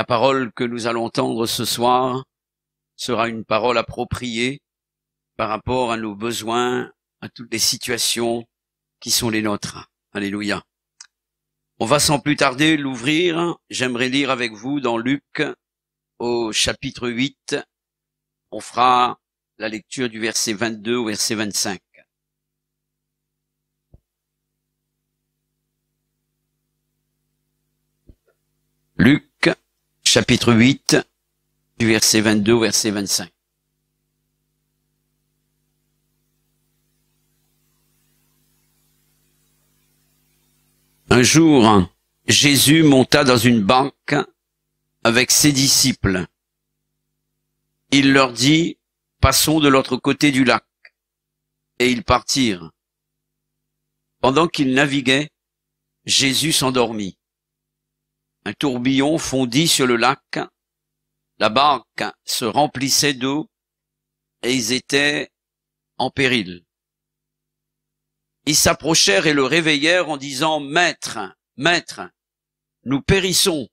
La parole que nous allons entendre ce soir sera une parole appropriée par rapport à nos besoins, à toutes les situations qui sont les nôtres. Alléluia. On va sans plus tarder l'ouvrir. J'aimerais lire avec vous dans Luc au chapitre 8. On fera la lecture du verset 22 au verset 25. Luc chapitre 8, du verset 22 au verset 25. Un jour, Jésus monta dans une banque avec ses disciples. Il leur dit, passons de l'autre côté du lac. Et ils partirent. Pendant qu'ils naviguaient, Jésus s'endormit. Un tourbillon fondit sur le lac. La barque se remplissait d'eau et ils étaient en péril. Ils s'approchèrent et le réveillèrent en disant, Maître, Maître, nous périssons.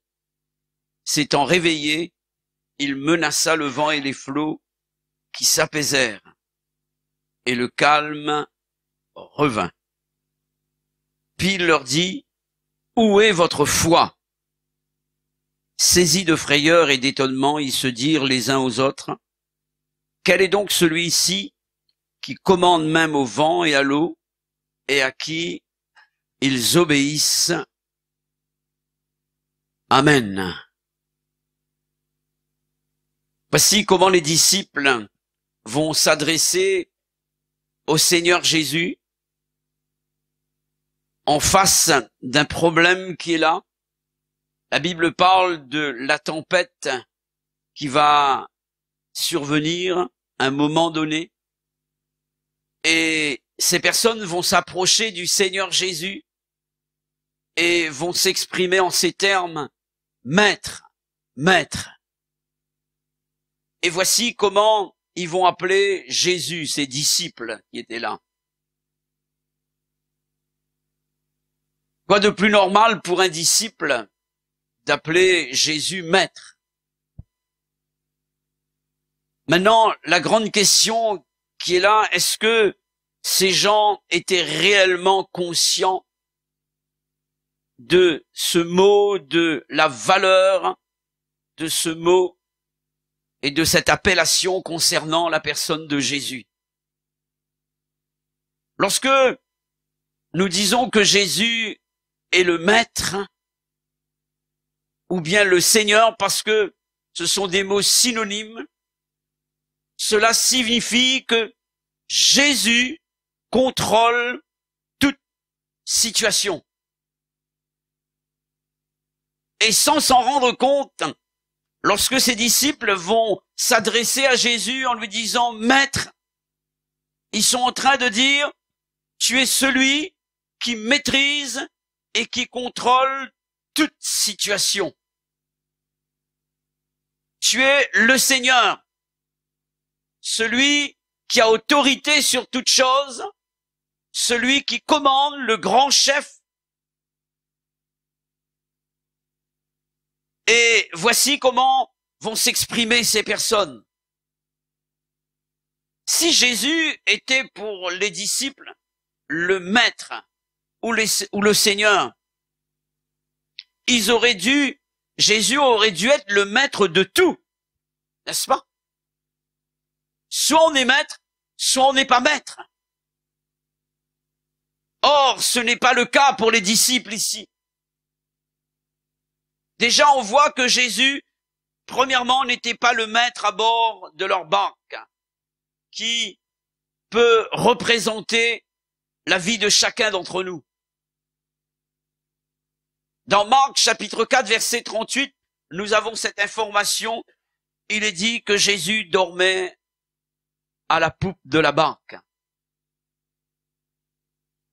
S'étant réveillé, il menaça le vent et les flots qui s'apaisèrent, et le calme revint. Puis il leur dit, Où est votre foi Saisis de frayeur et d'étonnement, ils se dirent les uns aux autres, Quel est donc celui-ci qui commande même au vent et à l'eau, et à qui ils obéissent Amen. Voici comment les disciples vont s'adresser au Seigneur Jésus en face d'un problème qui est là, la Bible parle de la tempête qui va survenir à un moment donné. Et ces personnes vont s'approcher du Seigneur Jésus et vont s'exprimer en ces termes, Maître, Maître. Et voici comment ils vont appeler Jésus, ses disciples qui étaient là. Quoi de plus normal pour un disciple d'appeler Jésus maître. Maintenant, la grande question qui est là, est-ce que ces gens étaient réellement conscients de ce mot, de la valeur de ce mot et de cette appellation concernant la personne de Jésus. Lorsque nous disons que Jésus est le maître, ou bien le Seigneur parce que ce sont des mots synonymes. Cela signifie que Jésus contrôle toute situation. Et sans s'en rendre compte, lorsque ses disciples vont s'adresser à Jésus en lui disant Maître, ils sont en train de dire Tu es celui qui maîtrise et qui contrôle toute situation. Tu es le Seigneur, celui qui a autorité sur toute chose, celui qui commande le grand chef. Et voici comment vont s'exprimer ces personnes. Si Jésus était pour les disciples le maître ou, ou le Seigneur, ils auraient dû, Jésus aurait dû être le maître de tout. N'est-ce pas? Soit on est maître, soit on n'est pas maître. Or, ce n'est pas le cas pour les disciples ici. Déjà, on voit que Jésus, premièrement, n'était pas le maître à bord de leur barque, qui peut représenter la vie de chacun d'entre nous. Dans Marc chapitre 4 verset 38, nous avons cette information. Il est dit que Jésus dormait à la poupe de la banque.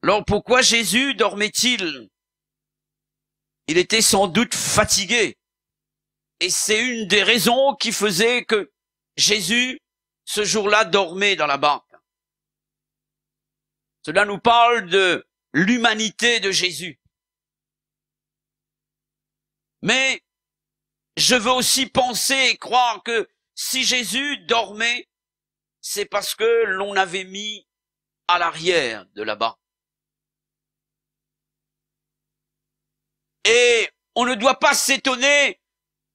Alors pourquoi Jésus dormait-il Il était sans doute fatigué. Et c'est une des raisons qui faisait que Jésus, ce jour-là, dormait dans la banque. Cela nous parle de l'humanité de Jésus. Mais je veux aussi penser et croire que si Jésus dormait, c'est parce que l'on avait mis à l'arrière de là-bas. Et on ne doit pas s'étonner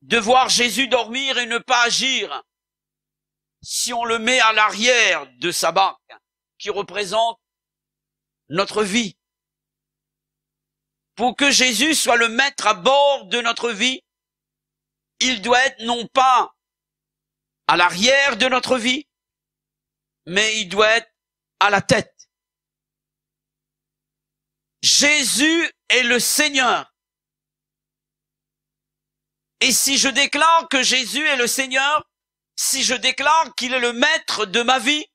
de voir Jésus dormir et ne pas agir si on le met à l'arrière de sa barque qui représente notre vie pour que Jésus soit le maître à bord de notre vie, il doit être non pas à l'arrière de notre vie, mais il doit être à la tête. Jésus est le Seigneur. Et si je déclare que Jésus est le Seigneur, si je déclare qu'il est le maître de ma vie,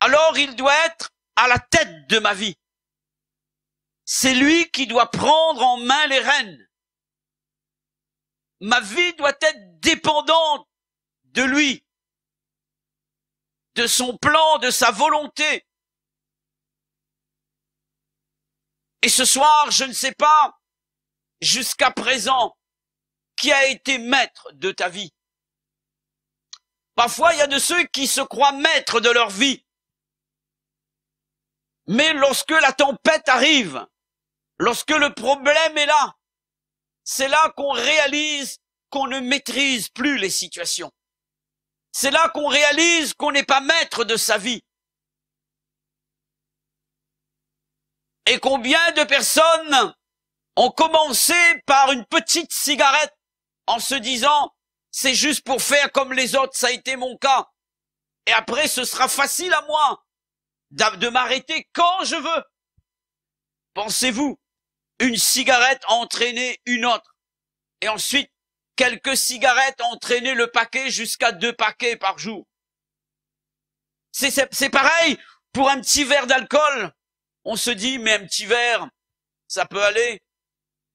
alors il doit être à la tête de ma vie. C'est lui qui doit prendre en main les rênes. Ma vie doit être dépendante de lui, de son plan, de sa volonté. Et ce soir, je ne sais pas, jusqu'à présent, qui a été maître de ta vie. Parfois, il y a de ceux qui se croient maîtres de leur vie. Mais lorsque la tempête arrive, lorsque le problème est là, c'est là qu'on réalise qu'on ne maîtrise plus les situations. C'est là qu'on réalise qu'on n'est pas maître de sa vie. Et combien de personnes ont commencé par une petite cigarette en se disant c'est juste pour faire comme les autres, ça a été mon cas. Et après ce sera facile à moi de m'arrêter quand je veux. Pensez-vous, une cigarette entraîner une autre. Et ensuite, quelques cigarettes entraîner le paquet jusqu'à deux paquets par jour. C'est pareil pour un petit verre d'alcool. On se dit, mais un petit verre, ça peut aller.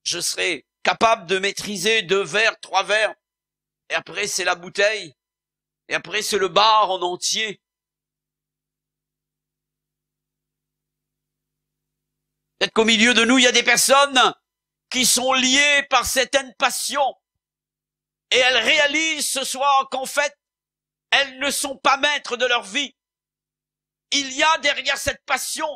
Je serai capable de maîtriser deux verres, trois verres. Et après, c'est la bouteille. Et après, c'est le bar en entier. Peut-être qu'au milieu de nous, il y a des personnes qui sont liées par certaines passions. Et elles réalisent ce soir qu'en fait, elles ne sont pas maîtres de leur vie. Il y a derrière cette passion,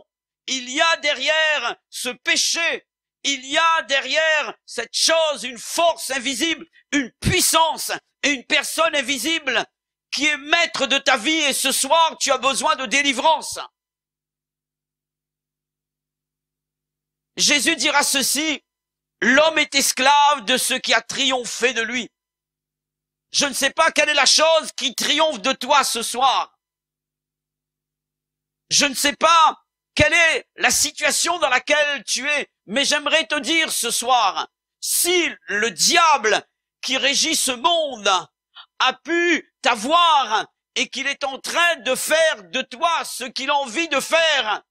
il y a derrière ce péché, il y a derrière cette chose une force invisible, une puissance et une personne invisible qui est maître de ta vie et ce soir tu as besoin de délivrance. Jésus dira ceci, l'homme est esclave de ce qui a triomphé de lui. Je ne sais pas quelle est la chose qui triomphe de toi ce soir. Je ne sais pas quelle est la situation dans laquelle tu es, mais j'aimerais te dire ce soir, si le diable qui régit ce monde a pu t'avoir et qu'il est en train de faire de toi ce qu'il a envie de faire,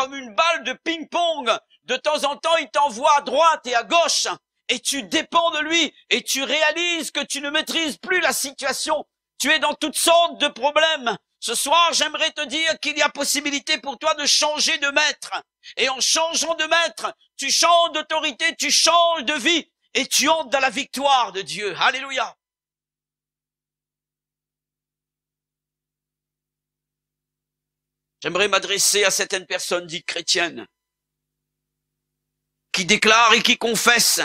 comme une balle de ping-pong. De temps en temps, il t'envoie à droite et à gauche, et tu dépends de lui, et tu réalises que tu ne maîtrises plus la situation. Tu es dans toutes sortes de problèmes. Ce soir, j'aimerais te dire qu'il y a possibilité pour toi de changer de maître. Et en changeant de maître, tu changes d'autorité, tu changes de vie, et tu entres dans la victoire de Dieu. Alléluia. J'aimerais m'adresser à certaines personnes dites chrétiennes qui déclarent et qui confessent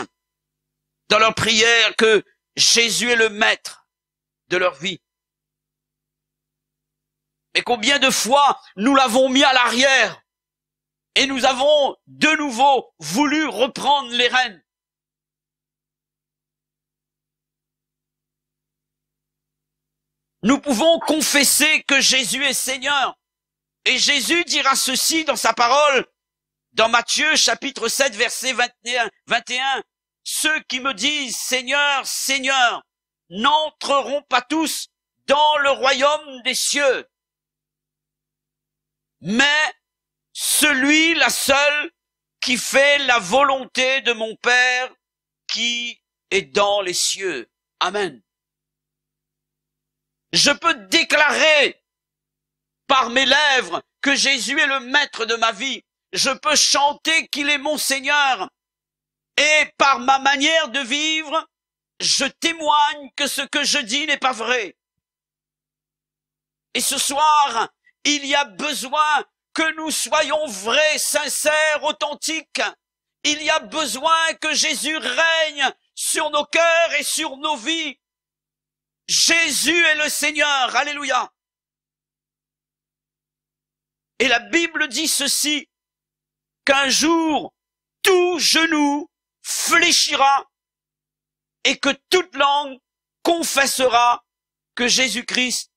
dans leur prière que Jésus est le maître de leur vie. Et combien de fois nous l'avons mis à l'arrière et nous avons de nouveau voulu reprendre les rênes. Nous pouvons confesser que Jésus est Seigneur, et Jésus dira ceci dans sa parole, dans Matthieu chapitre 7 verset 21, Ceux qui me disent Seigneur, Seigneur, n'entreront pas tous dans le royaume des cieux, mais celui, la seule, qui fait la volonté de mon Père qui est dans les cieux. Amen. Je peux déclarer par mes lèvres que Jésus est le maître de ma vie. Je peux chanter qu'il est mon Seigneur. Et par ma manière de vivre, je témoigne que ce que je dis n'est pas vrai. Et ce soir, il y a besoin que nous soyons vrais, sincères, authentiques. Il y a besoin que Jésus règne sur nos cœurs et sur nos vies. Jésus est le Seigneur. Alléluia. Et la Bible dit ceci, qu'un jour, tout genou fléchira et que toute langue confessera que Jésus-Christ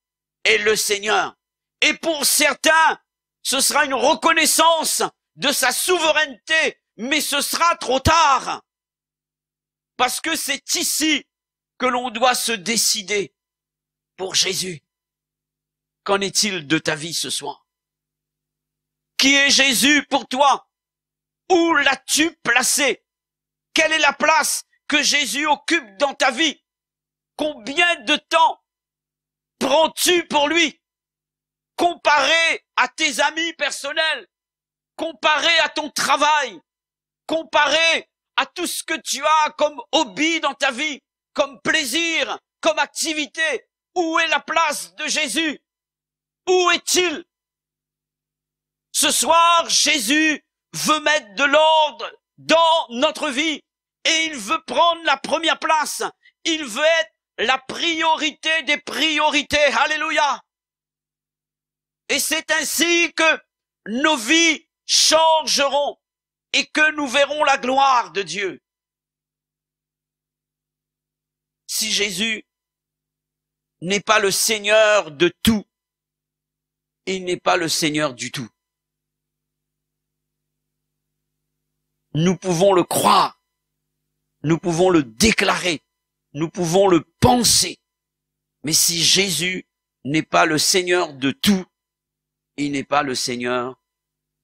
est le Seigneur. Et pour certains, ce sera une reconnaissance de sa souveraineté, mais ce sera trop tard. Parce que c'est ici que l'on doit se décider pour Jésus. Qu'en est-il de ta vie ce soir qui est Jésus pour toi Où l'as-tu placé Quelle est la place que Jésus occupe dans ta vie Combien de temps prends-tu pour lui Comparé à tes amis personnels, comparé à ton travail, comparé à tout ce que tu as comme hobby dans ta vie, comme plaisir, comme activité, où est la place de Jésus Où est-il ce soir, Jésus veut mettre de l'ordre dans notre vie et il veut prendre la première place. Il veut être la priorité des priorités. Alléluia. Et c'est ainsi que nos vies changeront et que nous verrons la gloire de Dieu. Si Jésus n'est pas le Seigneur de tout, il n'est pas le Seigneur du tout. Nous pouvons le croire. Nous pouvons le déclarer. Nous pouvons le penser. Mais si Jésus n'est pas le Seigneur de tout, il n'est pas le Seigneur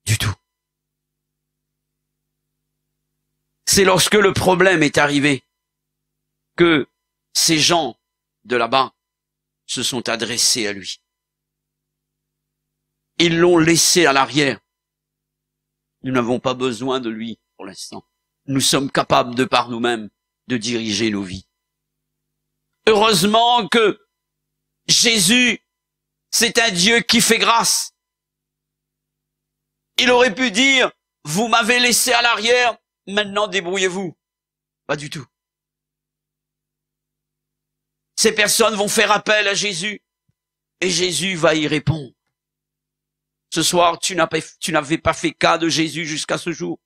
du tout. C'est lorsque le problème est arrivé que ces gens de là-bas se sont adressés à lui. Ils l'ont laissé à l'arrière. Nous n'avons pas besoin de lui pour l'instant. Nous sommes capables de par nous-mêmes de diriger nos vies. Heureusement que Jésus, c'est un Dieu qui fait grâce. Il aurait pu dire, vous m'avez laissé à l'arrière, maintenant débrouillez-vous. Pas du tout. Ces personnes vont faire appel à Jésus et Jésus va y répondre. Ce soir, tu n'avais pas fait cas de Jésus jusqu'à ce jour.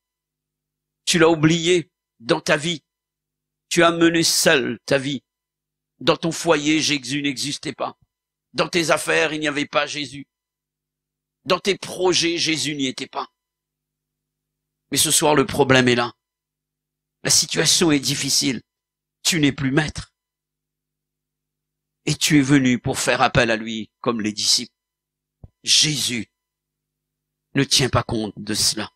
Tu l'as oublié dans ta vie. Tu as mené seul ta vie. Dans ton foyer, Jésus n'existait pas. Dans tes affaires, il n'y avait pas Jésus. Dans tes projets, Jésus n'y était pas. Mais ce soir, le problème est là. La situation est difficile. Tu n'es plus maître. Et tu es venu pour faire appel à lui comme les disciples. Jésus ne tient pas compte de cela.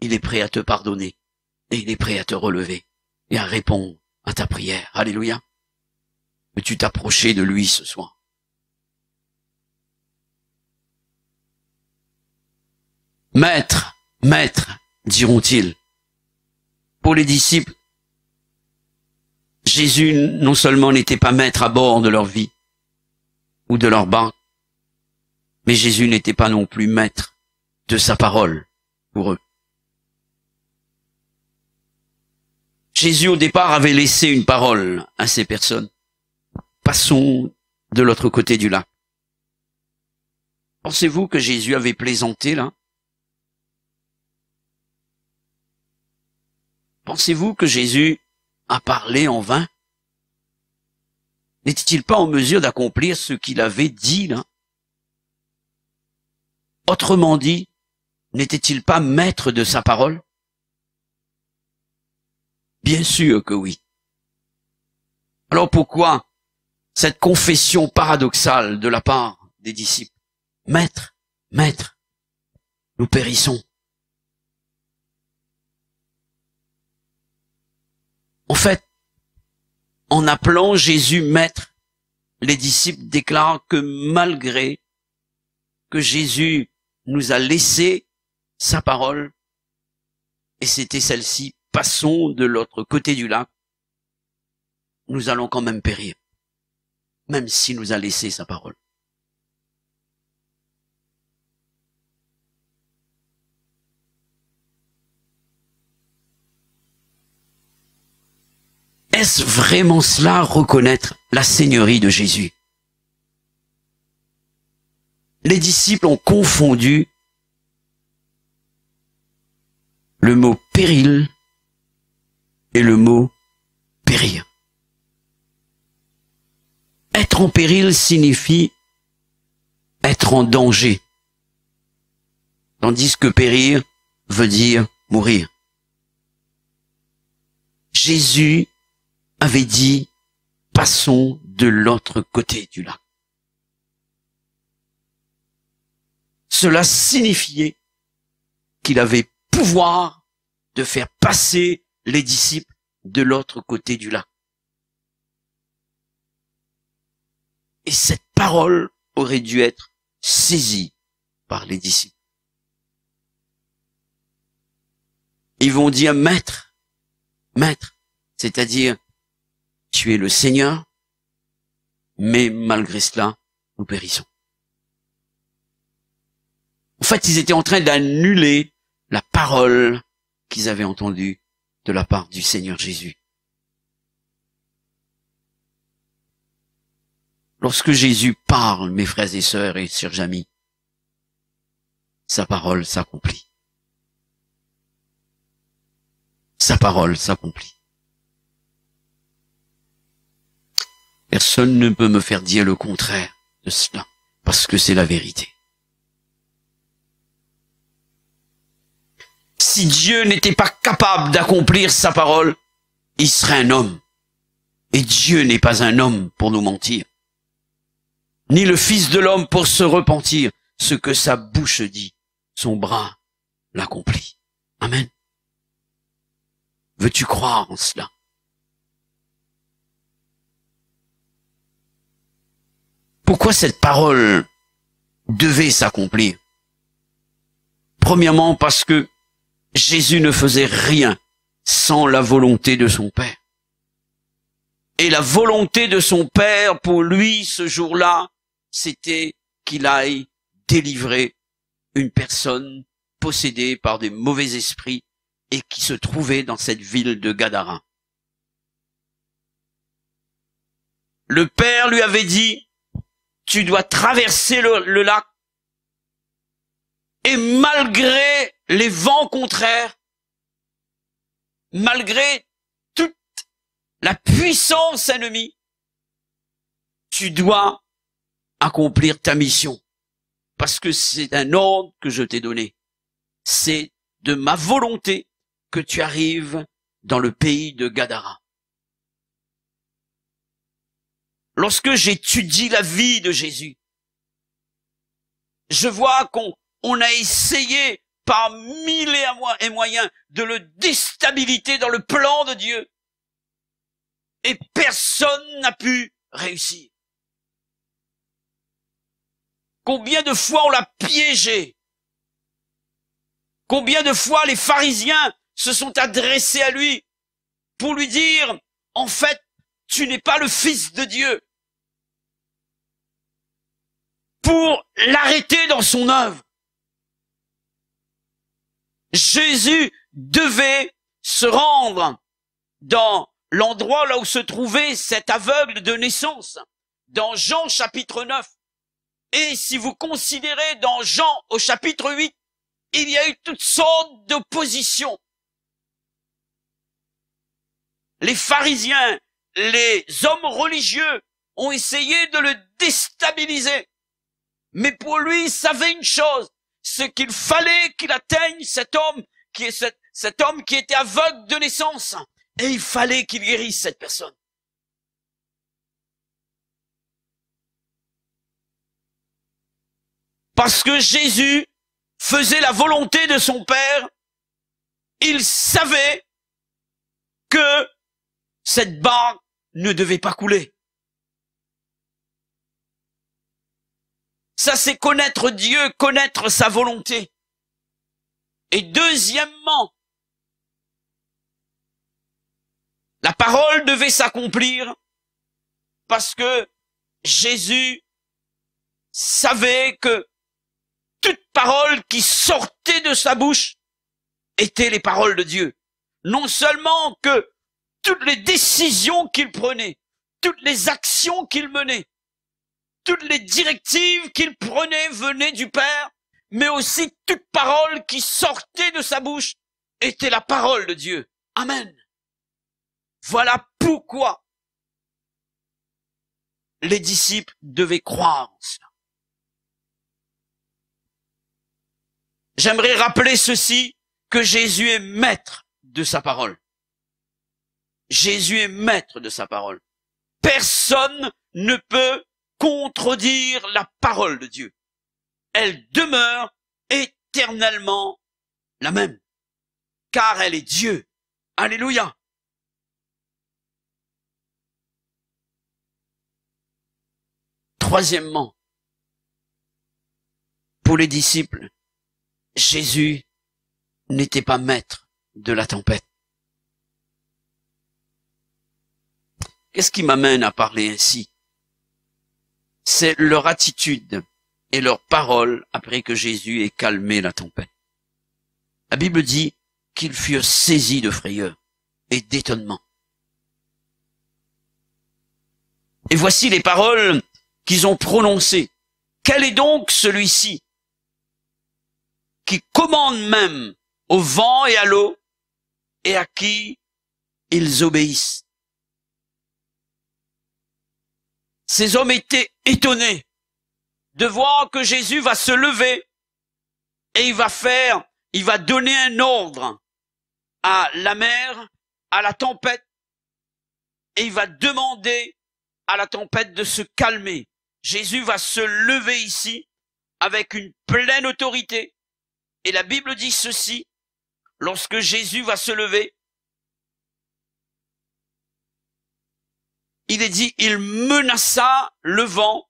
Il est prêt à te pardonner et il est prêt à te relever et à répondre à ta prière. Alléluia. veux tu t'approcher de lui ce soir? Maître, maître, diront-ils. Pour les disciples, Jésus non seulement n'était pas maître à bord de leur vie ou de leur banque, mais Jésus n'était pas non plus maître de sa parole pour eux. Jésus au départ avait laissé une parole à ces personnes. Passons de l'autre côté du lac. Pensez-vous que Jésus avait plaisanté là Pensez-vous que Jésus a parlé en vain N'était-il pas en mesure d'accomplir ce qu'il avait dit là Autrement dit, n'était-il pas maître de sa parole Bien sûr que oui. Alors pourquoi cette confession paradoxale de la part des disciples Maître, maître, nous périssons. En fait, en appelant Jésus maître, les disciples déclarent que malgré que Jésus nous a laissé sa parole, et c'était celle-ci de l'autre côté du lac, nous allons quand même périr, même s'il nous a laissé sa parole. Est-ce vraiment cela reconnaître la Seigneurie de Jésus Les disciples ont confondu le mot péril et le mot périr. Être en péril signifie être en danger, tandis que périr veut dire mourir. Jésus avait dit, passons de l'autre côté du lac. Cela signifiait qu'il avait pouvoir de faire passer les disciples de l'autre côté du lac. Et cette parole aurait dû être saisie par les disciples. Ils vont dire, maître, maître, c'est-à-dire, tu es le Seigneur, mais malgré cela, nous périssons. En fait, ils étaient en train d'annuler la parole qu'ils avaient entendue de la part du Seigneur Jésus. Lorsque Jésus parle, mes frères et sœurs et sœurs amis, sa parole s'accomplit. Sa parole s'accomplit. Personne ne peut me faire dire le contraire de cela, parce que c'est la vérité. si Dieu n'était pas capable d'accomplir sa parole, il serait un homme. Et Dieu n'est pas un homme pour nous mentir, ni le Fils de l'homme pour se repentir. Ce que sa bouche dit, son bras l'accomplit. Amen. Veux-tu croire en cela Pourquoi cette parole devait s'accomplir Premièrement parce que Jésus ne faisait rien sans la volonté de son Père. Et la volonté de son Père pour lui ce jour-là, c'était qu'il aille délivrer une personne possédée par des mauvais esprits et qui se trouvait dans cette ville de Gadara. Le Père lui avait dit, tu dois traverser le, le lac et malgré les vents contraires, malgré toute la puissance ennemie, tu dois accomplir ta mission. Parce que c'est un ordre que je t'ai donné. C'est de ma volonté que tu arrives dans le pays de Gadara. Lorsque j'étudie la vie de Jésus, je vois qu'on on a essayé par mille et moyens de le déstabiliser dans le plan de Dieu. Et personne n'a pu réussir. Combien de fois on l'a piégé Combien de fois les pharisiens se sont adressés à lui pour lui dire, en fait, tu n'es pas le fils de Dieu. Pour l'arrêter dans son œuvre. Jésus devait se rendre dans l'endroit là où se trouvait cet aveugle de naissance, dans Jean chapitre 9. Et si vous considérez dans Jean au chapitre 8, il y a eu toutes sortes d'oppositions. Les pharisiens, les hommes religieux ont essayé de le déstabiliser. Mais pour lui, il savait une chose, ce qu'il fallait qu'il atteigne cet homme qui est cet, cet homme qui était aveugle de naissance. Et il fallait qu'il guérisse cette personne. Parce que Jésus faisait la volonté de son Père, il savait que cette barre ne devait pas couler. Ça, c'est connaître Dieu, connaître sa volonté. Et deuxièmement, la parole devait s'accomplir parce que Jésus savait que toute parole qui sortait de sa bouche était les paroles de Dieu. Non seulement que toutes les décisions qu'il prenait, toutes les actions qu'il menait, toutes les directives qu'il prenait venaient du Père, mais aussi toute parole qui sortait de sa bouche était la parole de Dieu. Amen. Voilà pourquoi les disciples devaient croire en cela. J'aimerais rappeler ceci, que Jésus est maître de sa parole. Jésus est maître de sa parole. Personne ne peut contredire la parole de Dieu. Elle demeure éternellement la même, car elle est Dieu. Alléluia. Troisièmement, pour les disciples, Jésus n'était pas maître de la tempête. Qu'est-ce qui m'amène à parler ainsi c'est leur attitude et leur parole après que Jésus ait calmé la tempête. La Bible dit qu'ils furent saisis de frayeur et d'étonnement. Et voici les paroles qu'ils ont prononcées. Quel est donc celui-ci qui commande même au vent et à l'eau et à qui ils obéissent Ces hommes étaient étonné de voir que Jésus va se lever et il va faire, il va donner un ordre à la mer, à la tempête, et il va demander à la tempête de se calmer. Jésus va se lever ici avec une pleine autorité. Et la Bible dit ceci, lorsque Jésus va se lever, il est dit, il menaça le vent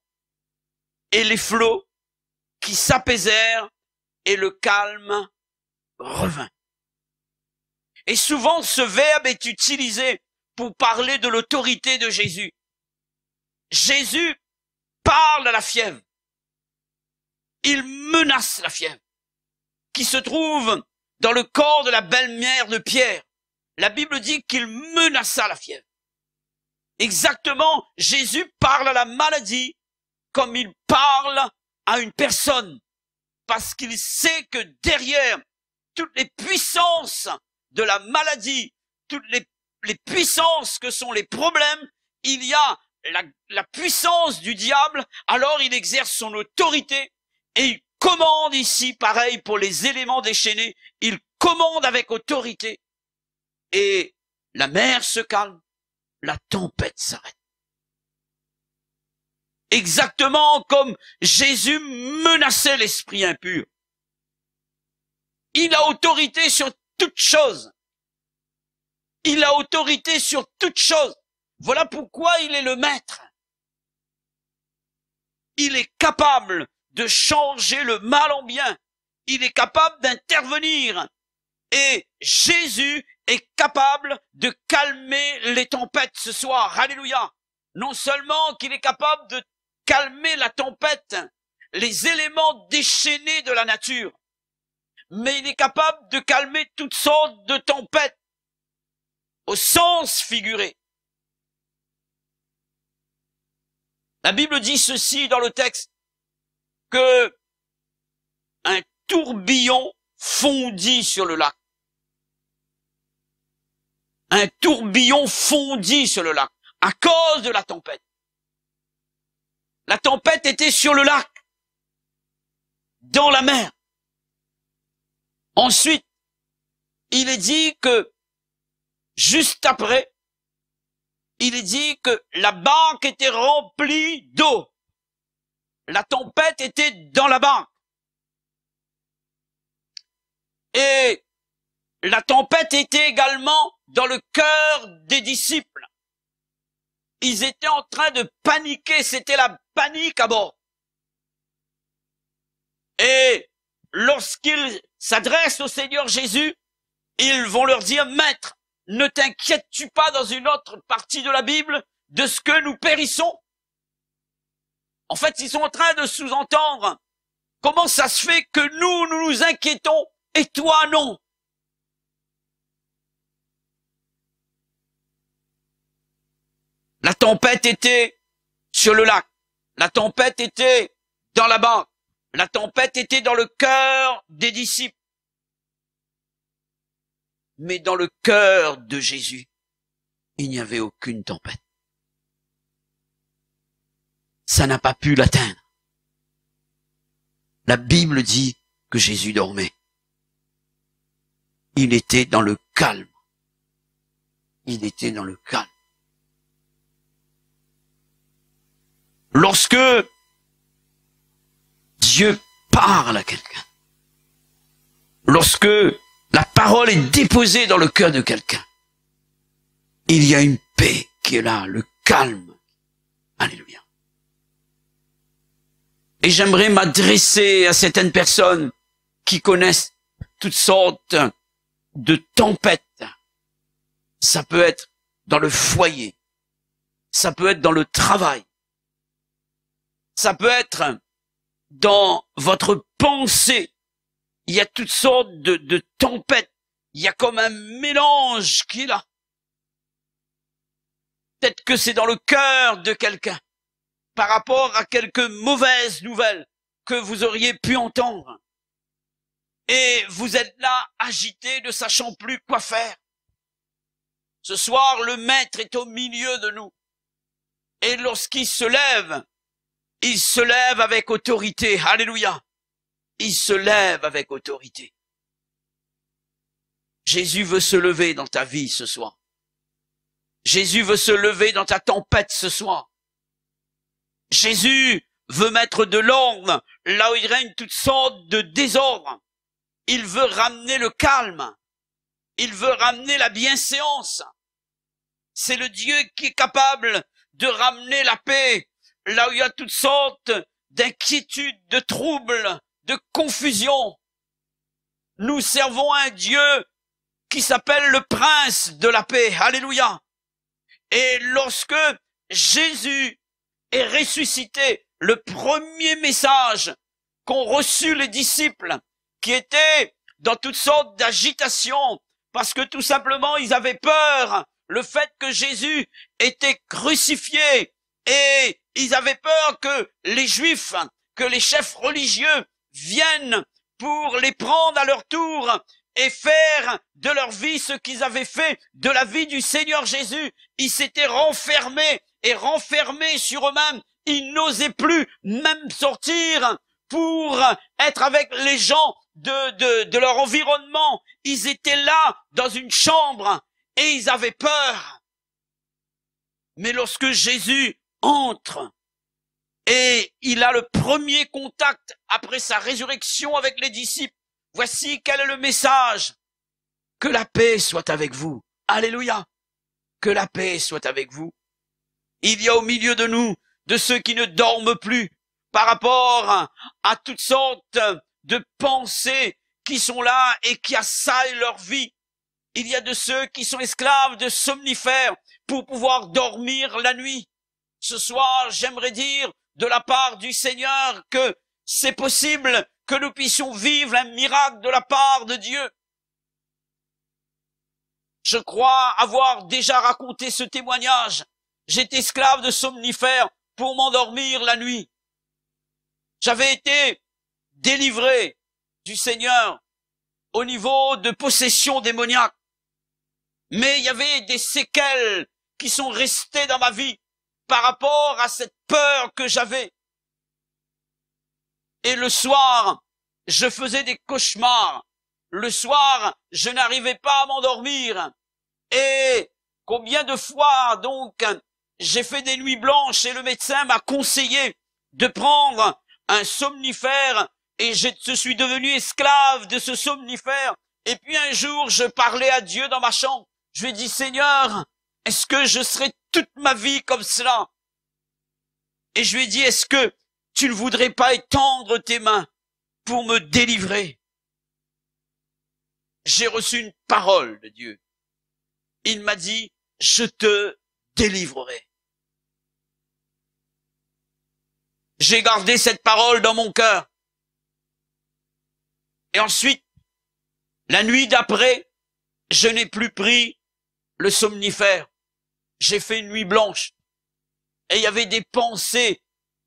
et les flots qui s'apaisèrent et le calme revint. Et souvent ce verbe est utilisé pour parler de l'autorité de Jésus. Jésus parle à la fièvre. Il menace la fièvre qui se trouve dans le corps de la belle-mère de Pierre. La Bible dit qu'il menaça la fièvre. Exactement, Jésus parle à la maladie comme il parle à une personne, parce qu'il sait que derrière toutes les puissances de la maladie, toutes les, puissances que sont les problèmes, il y a la puissance du diable, alors il exerce son autorité et il commande ici, pareil pour les éléments déchaînés, il commande avec autorité. Et la mer se calme la tempête s'arrête. Exactement comme Jésus menaçait l'esprit impur. Il a autorité sur toute chose. Il a autorité sur toute chose. Voilà pourquoi il est le maître. Il est capable de changer le mal en bien. Il est capable d'intervenir. Et Jésus est capable de calmer les tempêtes ce soir. Alléluia. Non seulement qu'il est capable de calmer la tempête, les éléments déchaînés de la nature, mais il est capable de calmer toutes sortes de tempêtes au sens figuré. La Bible dit ceci dans le texte, que un tourbillon fondit sur le lac un tourbillon fondit sur le lac à cause de la tempête. La tempête était sur le lac, dans la mer. Ensuite, il est dit que juste après, il est dit que la banque était remplie d'eau. La tempête était dans la banque. Et la tempête était également dans le cœur des disciples. Ils étaient en train de paniquer, c'était la panique à bord. Et lorsqu'ils s'adressent au Seigneur Jésus, ils vont leur dire, Maître, ne t'inquiètes-tu pas dans une autre partie de la Bible de ce que nous périssons En fait, ils sont en train de sous-entendre comment ça se fait que nous, nous nous inquiétons et toi non La tempête était sur le lac. La tempête était dans la banque. La tempête était dans le cœur des disciples. Mais dans le cœur de Jésus, il n'y avait aucune tempête. Ça n'a pas pu l'atteindre. La Bible dit que Jésus dormait. Il était dans le calme. Il était dans le calme. Lorsque Dieu parle à quelqu'un, lorsque la parole est déposée dans le cœur de quelqu'un, il y a une paix qui est là, le calme. Alléluia. Et j'aimerais m'adresser à certaines personnes qui connaissent toutes sortes de tempêtes. Ça peut être dans le foyer, ça peut être dans le travail, ça peut être dans votre pensée. Il y a toutes sortes de, tempêtes. Il y a comme un mélange qui est là. Peut-être que c'est dans le cœur de quelqu'un par rapport à quelques mauvaises nouvelles que vous auriez pu entendre. Et vous êtes là agité, ne sachant plus quoi faire. Ce soir, le Maître est au milieu de nous. Et lorsqu'il se lève, il se lève avec autorité. Alléluia. Il se lève avec autorité. Jésus veut se lever dans ta vie ce soir. Jésus veut se lever dans ta tempête ce soir. Jésus veut mettre de l'ordre là où il règne toutes sortes de désordres. Il veut ramener le calme. Il veut ramener la bienséance. C'est le Dieu qui est capable de ramener la paix, là où il y a toutes sortes d'inquiétudes, de troubles, de confusion. Nous servons un Dieu qui s'appelle le prince de la paix. Alléluia. Et lorsque Jésus est ressuscité, le premier message qu'ont reçu les disciples, qui étaient dans toutes sortes d'agitation, parce que tout simplement ils avaient peur, le fait que Jésus était crucifié et ils avaient peur que les Juifs, que les chefs religieux viennent pour les prendre à leur tour et faire de leur vie ce qu'ils avaient fait de la vie du Seigneur Jésus. Ils s'étaient renfermés et renfermés sur eux-mêmes. Ils n'osaient plus même sortir pour être avec les gens de, de, de, leur environnement. Ils étaient là dans une chambre et ils avaient peur. Mais lorsque Jésus entre et il a le premier contact après sa résurrection avec les disciples. Voici quel est le message. Que la paix soit avec vous. Alléluia. Que la paix soit avec vous. Il y a au milieu de nous de ceux qui ne dorment plus par rapport à toutes sortes de pensées qui sont là et qui assaillent leur vie. Il y a de ceux qui sont esclaves de somnifères pour pouvoir dormir la nuit ce soir, j'aimerais dire de la part du Seigneur que c'est possible que nous puissions vivre un miracle de la part de Dieu. Je crois avoir déjà raconté ce témoignage. J'étais esclave de somnifères pour m'endormir la nuit. J'avais été délivré du Seigneur au niveau de possession démoniaque. Mais il y avait des séquelles qui sont restées dans ma vie par rapport à cette peur que j'avais. Et le soir, je faisais des cauchemars. Le soir, je n'arrivais pas à m'endormir. Et combien de fois, donc, j'ai fait des nuits blanches et le médecin m'a conseillé de prendre un somnifère et je suis devenu esclave de ce somnifère. Et puis un jour, je parlais à Dieu dans ma chambre. Je lui ai dit, Seigneur, est-ce que je serai toute ma vie comme cela Et je lui ai dit, est-ce que tu ne voudrais pas étendre tes mains pour me délivrer J'ai reçu une parole de Dieu. Il m'a dit, je te délivrerai. J'ai gardé cette parole dans mon cœur. Et ensuite, la nuit d'après, je n'ai plus pris le somnifère. J'ai fait une nuit blanche. Et il y avait des pensées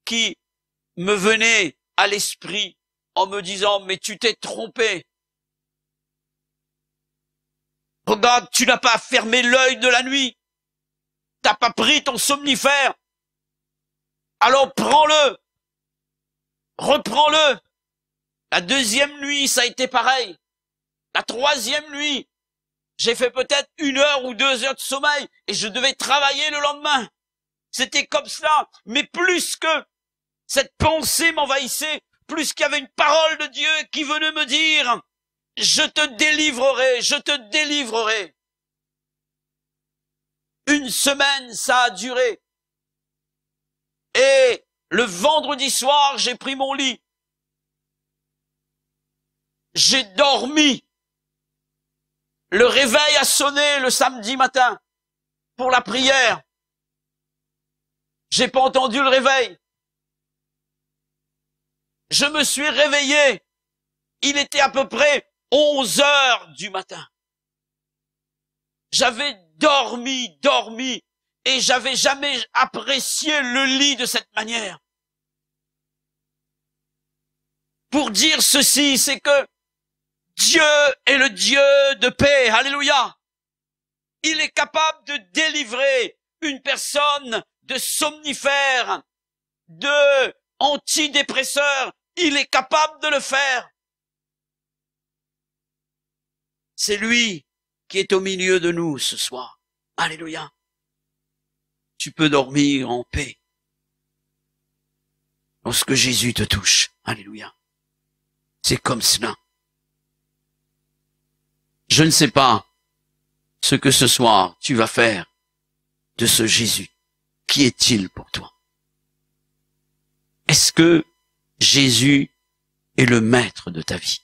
qui me venaient à l'esprit en me disant, mais tu t'es trompé. Regarde, tu n'as pas fermé l'œil de la nuit. T'as pas pris ton somnifère. Alors prends-le. Reprends-le. La deuxième nuit, ça a été pareil. La troisième nuit, j'ai fait peut-être une heure ou deux heures de sommeil et je devais travailler le lendemain. C'était comme cela. Mais plus que cette pensée m'envahissait, plus qu'il y avait une parole de Dieu qui venait me dire, je te délivrerai, je te délivrerai. Une semaine, ça a duré. Et le vendredi soir, j'ai pris mon lit. J'ai dormi. Le réveil a sonné le samedi matin pour la prière. J'ai pas entendu le réveil. Je me suis réveillé. Il était à peu près 11 heures du matin. J'avais dormi, dormi, et j'avais jamais apprécié le lit de cette manière. Pour dire ceci, c'est que Dieu est le Dieu de paix. Alléluia. Il est capable de délivrer une personne de somnifères, de antidépresseurs. Il est capable de le faire. C'est lui qui est au milieu de nous ce soir. Alléluia. Tu peux dormir en paix lorsque Jésus te touche. Alléluia. C'est comme cela je ne sais pas ce que ce soir tu vas faire de ce Jésus. Qui est-il pour toi Est-ce que Jésus est le maître de ta vie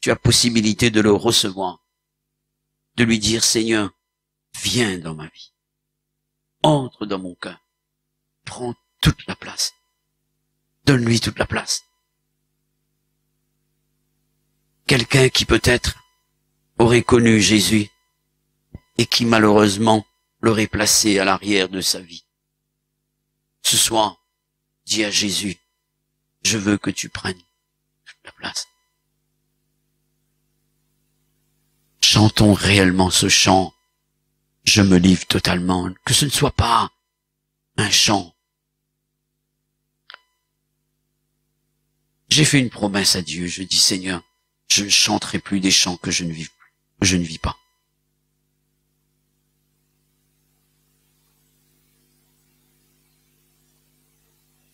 Tu as possibilité de le recevoir, de lui dire Seigneur, viens dans ma vie, entre dans mon cœur, prends toute la place, donne-lui toute la place. Quelqu'un qui peut-être aurait connu Jésus et qui malheureusement l'aurait placé à l'arrière de sa vie. Ce soir, dis à Jésus, je veux que tu prennes la place. Chantons réellement ce chant. Je me livre totalement. Que ce ne soit pas un chant. J'ai fait une promesse à Dieu. Je dis, Seigneur, je ne chanterai plus des chants que je ne plus je ne vis pas.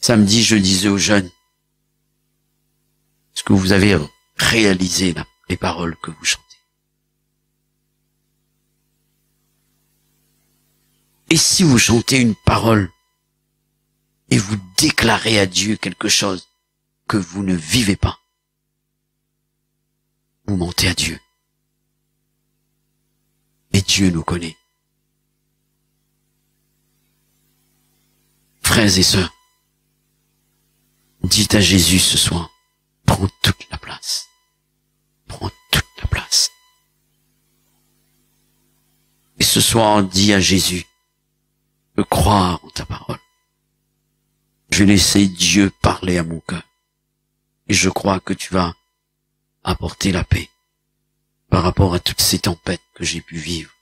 Samedi, je disais aux jeunes, ce que vous avez euh, réalisé les paroles que vous chantez. Et si vous chantez une parole et vous déclarez à Dieu quelque chose que vous ne vivez pas, vous mentez à Dieu. Et Dieu nous connaît. Frères et sœurs, dites à Jésus ce soir, prends toute la place. Prends toute la place. Et ce soir, dis à Jésus, je crois en ta parole. Je laissais Dieu parler à mon cœur. Et je crois que tu vas apporter la paix par rapport à toutes ces tempêtes que j'ai pu vivre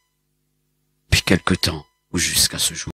depuis quelque temps ou jusqu'à ce jour.